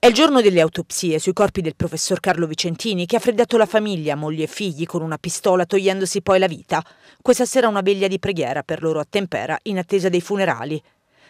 È il giorno delle autopsie sui corpi del professor Carlo Vicentini che ha freddato la famiglia, moglie e figli con una pistola togliendosi poi la vita. Questa sera una veglia di preghiera per loro a Tempera in attesa dei funerali.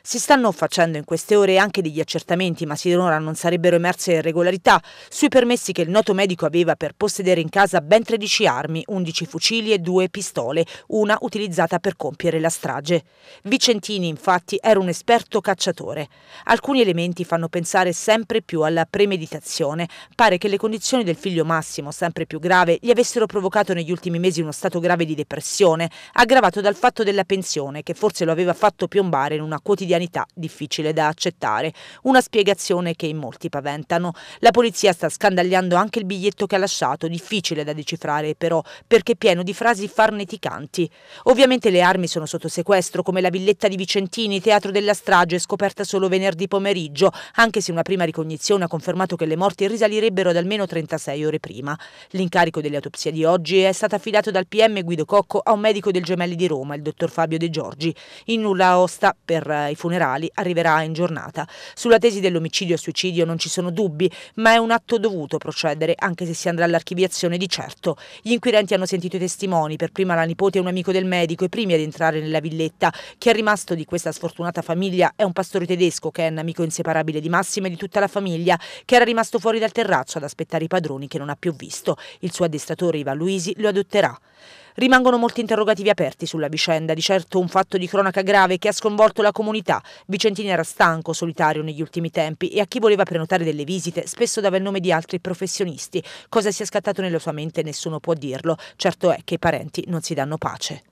Si stanno facendo in queste ore anche degli accertamenti, ma sinora non sarebbero emerse irregolarità sui permessi che il noto medico aveva per possedere in casa ben 13 armi, 11 fucili e 2 pistole, una utilizzata per compiere la strage. Vicentini, infatti, era un esperto cacciatore. Alcuni elementi fanno pensare sempre più alla premeditazione. Pare che le condizioni del figlio Massimo, sempre più grave, gli avessero provocato negli ultimi mesi uno stato grave di depressione, aggravato dal fatto della pensione, che forse lo aveva fatto piombare in una quotidianità quotidianità difficile da accettare, una spiegazione che in molti paventano. La polizia sta scandagliando anche il biglietto che ha lasciato, difficile da decifrare però, perché pieno di frasi farneticanti. Ovviamente le armi sono sotto sequestro, come la villetta di Vicentini, teatro della strage, scoperta solo venerdì pomeriggio, anche se una prima ricognizione ha confermato che le morti risalirebbero ad almeno 36 ore prima. L'incarico dell'autopsia di oggi è stato affidato dal PM Guido Cocco a un medico del Gemelli di Roma, il dottor Fabio De Giorgi. In nulla osta per eh, i funerali arriverà in giornata. Sulla tesi dell'omicidio e suicidio non ci sono dubbi, ma è un atto dovuto procedere, anche se si andrà all'archiviazione di certo. Gli inquirenti hanno sentito i testimoni, per prima la nipote e un amico del medico, i primi ad entrare nella villetta. Chi è rimasto di questa sfortunata famiglia è un pastore tedesco che è un amico inseparabile di Massimo e di tutta la famiglia, che era rimasto fuori dal terrazzo ad aspettare i padroni che non ha più visto. Il suo addestratore Iva Luisi lo adotterà. Rimangono molti interrogativi aperti sulla vicenda, di certo un fatto di cronaca grave che ha sconvolto la comunità. Vicentini era stanco, solitario negli ultimi tempi e a chi voleva prenotare delle visite spesso dava il nome di altri professionisti. Cosa sia scattato nella sua mente nessuno può dirlo, certo è che i parenti non si danno pace.